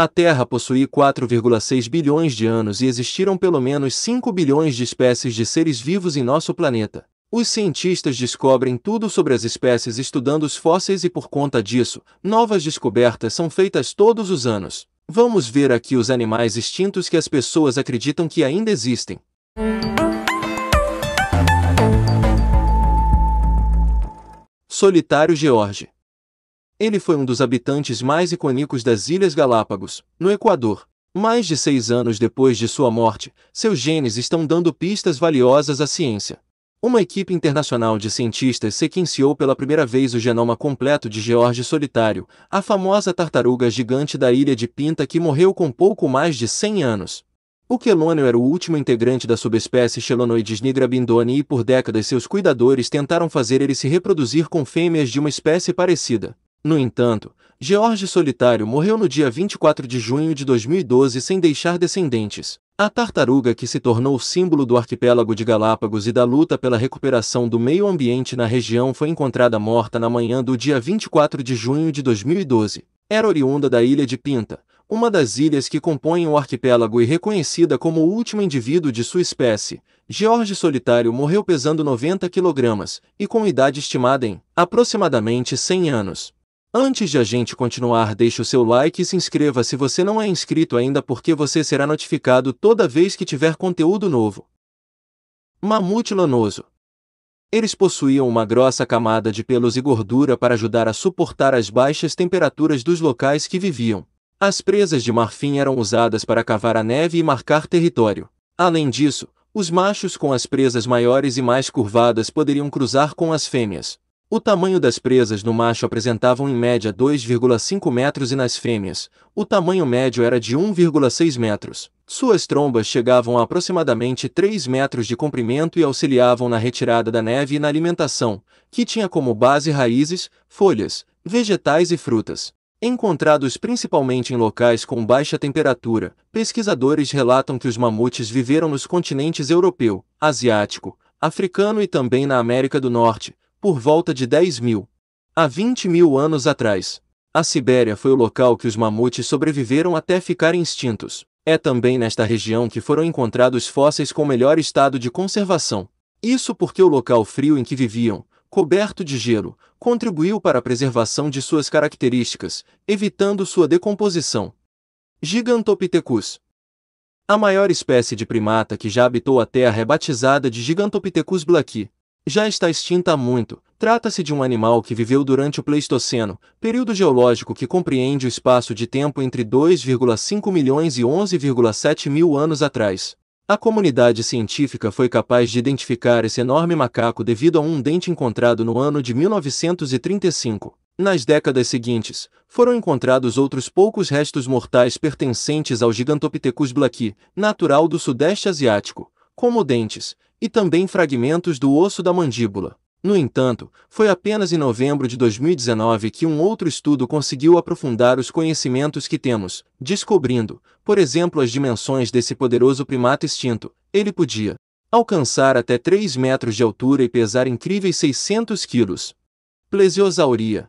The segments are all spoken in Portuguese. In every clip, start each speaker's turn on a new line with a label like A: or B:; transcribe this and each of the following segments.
A: A Terra possui 4,6 bilhões de anos e existiram pelo menos 5 bilhões de espécies de seres vivos em nosso planeta. Os cientistas descobrem tudo sobre as espécies estudando os fósseis e por conta disso, novas descobertas são feitas todos os anos. Vamos ver aqui os animais extintos que as pessoas acreditam que ainda existem. Solitário George ele foi um dos habitantes mais icônicos das Ilhas Galápagos, no Equador. Mais de seis anos depois de sua morte, seus genes estão dando pistas valiosas à ciência. Uma equipe internacional de cientistas sequenciou pela primeira vez o genoma completo de George Solitário, a famosa tartaruga gigante da ilha de Pinta que morreu com pouco mais de 100 anos. O quelônio era o último integrante da subespécie Chelonoides nigrabindoni e por décadas seus cuidadores tentaram fazer ele se reproduzir com fêmeas de uma espécie parecida. No entanto, George Solitário morreu no dia 24 de junho de 2012 sem deixar descendentes. A tartaruga que se tornou símbolo do arquipélago de Galápagos e da luta pela recuperação do meio ambiente na região foi encontrada morta na manhã do dia 24 de junho de 2012. Era oriunda da ilha de Pinta, uma das ilhas que compõem o arquipélago e reconhecida como o último indivíduo de sua espécie. George Solitário morreu pesando 90 kg e com idade estimada em aproximadamente 100 anos. Antes de a gente continuar, deixe o seu like e se inscreva se você não é inscrito ainda porque você será notificado toda vez que tiver conteúdo novo. Mamute lanoso. Eles possuíam uma grossa camada de pelos e gordura para ajudar a suportar as baixas temperaturas dos locais que viviam. As presas de marfim eram usadas para cavar a neve e marcar território. Além disso, os machos com as presas maiores e mais curvadas poderiam cruzar com as fêmeas, o tamanho das presas no macho apresentavam em média 2,5 metros e nas fêmeas, o tamanho médio era de 1,6 metros. Suas trombas chegavam a aproximadamente 3 metros de comprimento e auxiliavam na retirada da neve e na alimentação, que tinha como base raízes, folhas, vegetais e frutas. Encontrados principalmente em locais com baixa temperatura, pesquisadores relatam que os mamutes viveram nos continentes europeu, asiático, africano e também na América do Norte, por volta de 10 mil a 20 mil anos atrás. A Sibéria foi o local que os mamutes sobreviveram até ficarem extintos. É também nesta região que foram encontrados fósseis com melhor estado de conservação. Isso porque o local frio em que viviam, coberto de gelo, contribuiu para a preservação de suas características, evitando sua decomposição. Gigantopithecus A maior espécie de primata que já habitou a Terra é batizada de Gigantopithecus blacki, já está extinta há muito. Trata-se de um animal que viveu durante o Pleistoceno, período geológico que compreende o espaço de tempo entre 2,5 milhões e 11,7 mil anos atrás. A comunidade científica foi capaz de identificar esse enorme macaco devido a um dente encontrado no ano de 1935. Nas décadas seguintes, foram encontrados outros poucos restos mortais pertencentes ao Gigantopithecus blacki, natural do Sudeste Asiático, como dentes, e também fragmentos do osso da mandíbula. No entanto, foi apenas em novembro de 2019 que um outro estudo conseguiu aprofundar os conhecimentos que temos, descobrindo, por exemplo, as dimensões desse poderoso primata extinto. Ele podia alcançar até 3 metros de altura e pesar incríveis 600 quilos. Plesiosauria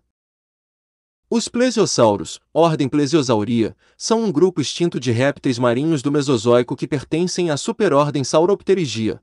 A: Os plesiosauros, ordem Plesiosauria, são um grupo extinto de répteis marinhos do Mesozoico que pertencem à superordem Sauropterygia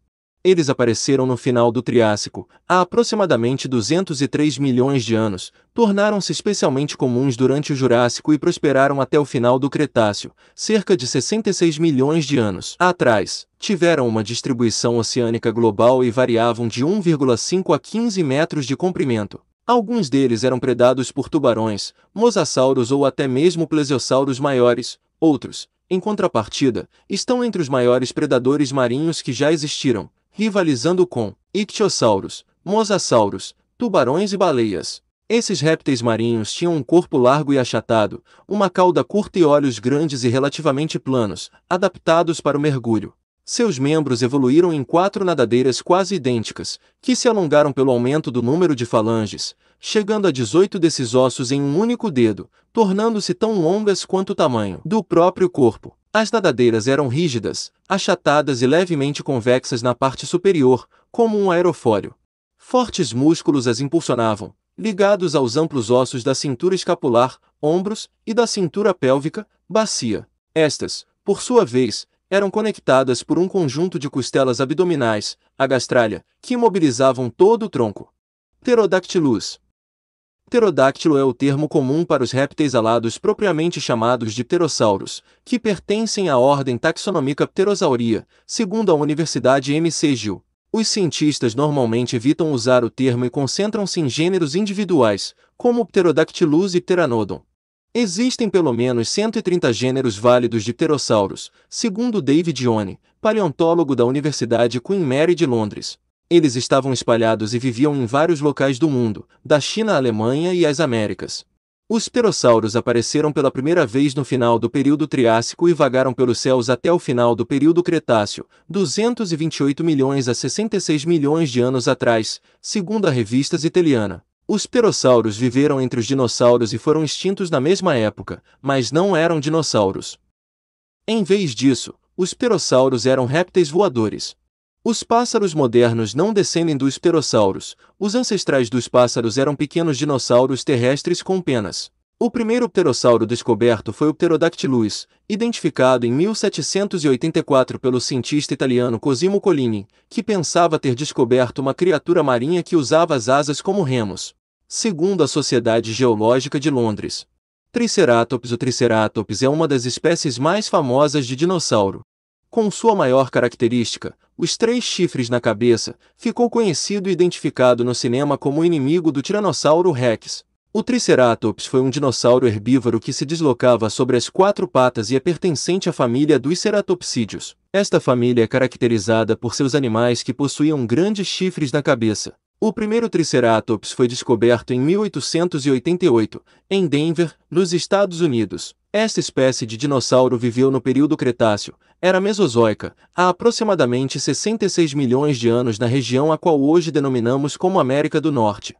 A: eles apareceram no final do Triássico, há aproximadamente 203 milhões de anos, tornaram-se especialmente comuns durante o Jurássico e prosperaram até o final do Cretáceo, cerca de 66 milhões de anos atrás. Tiveram uma distribuição oceânica global e variavam de 1,5 a 15 metros de comprimento. Alguns deles eram predados por tubarões, mosasauros ou até mesmo plesiosauros maiores, outros, em contrapartida, estão entre os maiores predadores marinhos que já existiram, rivalizando com ictiosauros, mosasauros, tubarões e baleias. Esses répteis marinhos tinham um corpo largo e achatado, uma cauda curta e olhos grandes e relativamente planos, adaptados para o mergulho. Seus membros evoluíram em quatro nadadeiras quase idênticas, que se alongaram pelo aumento do número de falanges, chegando a 18 desses ossos em um único dedo, tornando-se tão longas quanto o tamanho do próprio corpo. As nadadeiras eram rígidas, achatadas e levemente convexas na parte superior, como um aerofólio. Fortes músculos as impulsionavam, ligados aos amplos ossos da cintura escapular, ombros e da cintura pélvica, bacia. Estas, por sua vez, eram conectadas por um conjunto de costelas abdominais, a gastralha, que imobilizavam todo o tronco. Pterodactylus Pterodáctilo é o termo comum para os répteis alados propriamente chamados de pterossauros, que pertencem à ordem taxonômica Pterosauria, segundo a Universidade MC Gil. Os cientistas normalmente evitam usar o termo e concentram-se em gêneros individuais, como Pterodactylus e Pteranodon. Existem pelo menos 130 gêneros válidos de pterossauros, segundo David Yone, paleontólogo da Universidade Queen Mary de Londres. Eles estavam espalhados e viviam em vários locais do mundo, da China à Alemanha e às Américas. Os pterossauros apareceram pela primeira vez no final do período Triássico e vagaram pelos céus até o final do período Cretáceo, 228 milhões a 66 milhões de anos atrás, segundo a revista italiana. Os pterossauros viveram entre os dinossauros e foram extintos na mesma época, mas não eram dinossauros. Em vez disso, os pterossauros eram répteis voadores. Os pássaros modernos não descendem dos pterossauros. Os ancestrais dos pássaros eram pequenos dinossauros terrestres com penas. O primeiro pterossauro descoberto foi o Pterodactylus, identificado em 1784 pelo cientista italiano Cosimo Collini, que pensava ter descoberto uma criatura marinha que usava as asas como remos. Segundo a Sociedade Geológica de Londres, Triceratops O Triceratops é uma das espécies mais famosas de dinossauro. Com sua maior característica, os três chifres na cabeça, ficou conhecido e identificado no cinema como inimigo do Tiranossauro Rex. O Triceratops foi um dinossauro herbívoro que se deslocava sobre as quatro patas e é pertencente à família dos ceratopsídeos. Esta família é caracterizada por seus animais que possuíam grandes chifres na cabeça. O primeiro Triceratops foi descoberto em 1888, em Denver, nos Estados Unidos. Esta espécie de dinossauro viveu no período Cretáceo, era Mesozoica, há aproximadamente 66 milhões de anos na região a qual hoje denominamos como América do Norte.